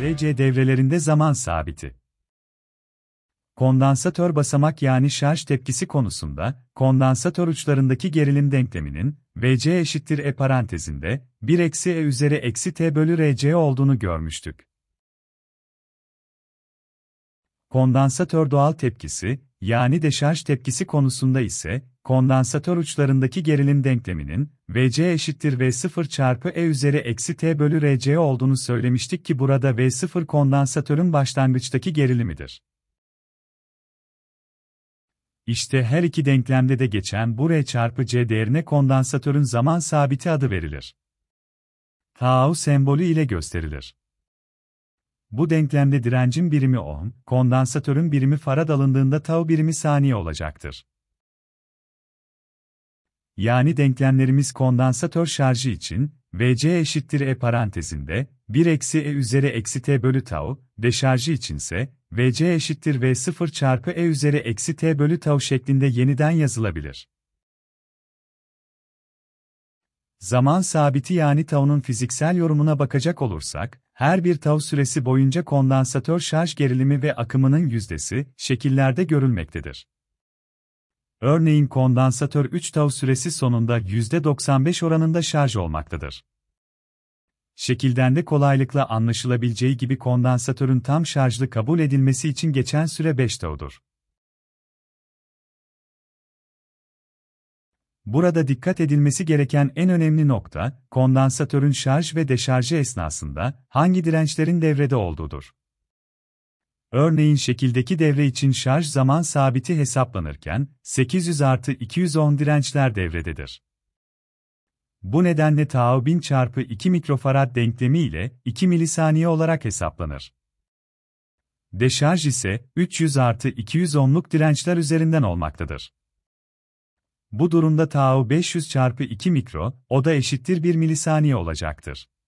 RC devrelerinde zaman sabiti. Kondansatör basamak yani şarj tepkisi konusunda, kondansatör uçlarındaki gerilim denkleminin, VC eşittir E parantezinde, 1 eksi E üzeri eksi T bölü RC olduğunu görmüştük. Kondansatör doğal tepkisi, yani deşarj tepkisi konusunda ise, kondansatör uçlarındaki gerilim denkleminin Vc eşittir V0 çarpı E üzeri eksi T bölü Rc olduğunu söylemiştik ki burada V0 kondansatörün başlangıçtaki gerilimidir. İşte her iki denklemde de geçen bu R çarpı C değerine kondansatörün zaman sabiti adı verilir. Tau sembolü ile gösterilir. Bu denklemde direncin birimi ohm, kondansatörün birimi farad alındığında tau birimi saniye olacaktır yani denklemlerimiz kondansatör şarjı için, vc eşittir e parantezinde, 1 eksi e üzeri eksi t bölü tau, deşarjı içinse, vc eşittir v0 çarpı e üzeri eksi t bölü tau şeklinde yeniden yazılabilir. Zaman sabiti yani tau'nun fiziksel yorumuna bakacak olursak, her bir tau süresi boyunca kondansatör şarj gerilimi ve akımının yüzdesi, şekillerde görülmektedir. Örneğin kondansatör 3 tav süresi sonunda %95 oranında şarj olmaktadır. Şekilden de kolaylıkla anlaşılabileceği gibi kondansatörün tam şarjlı kabul edilmesi için geçen süre 5 tav'dur. Burada dikkat edilmesi gereken en önemli nokta, kondansatörün şarj ve deşarjı esnasında hangi dirençlerin devrede olduğudur. Örneğin şekildeki devre için şarj zaman sabiti hesaplanırken 800 artı 210 dirençler devrededir. Bu nedenle tau 1000 çarpı 2 mikrofarad denklemi ile 2 milisaniye olarak hesaplanır. Deşarj ise 300 artı 210'luk dirençler üzerinden olmaktadır. Bu durumda tau 500 çarpı 2 mikro, o da eşittir 1 milisaniye olacaktır.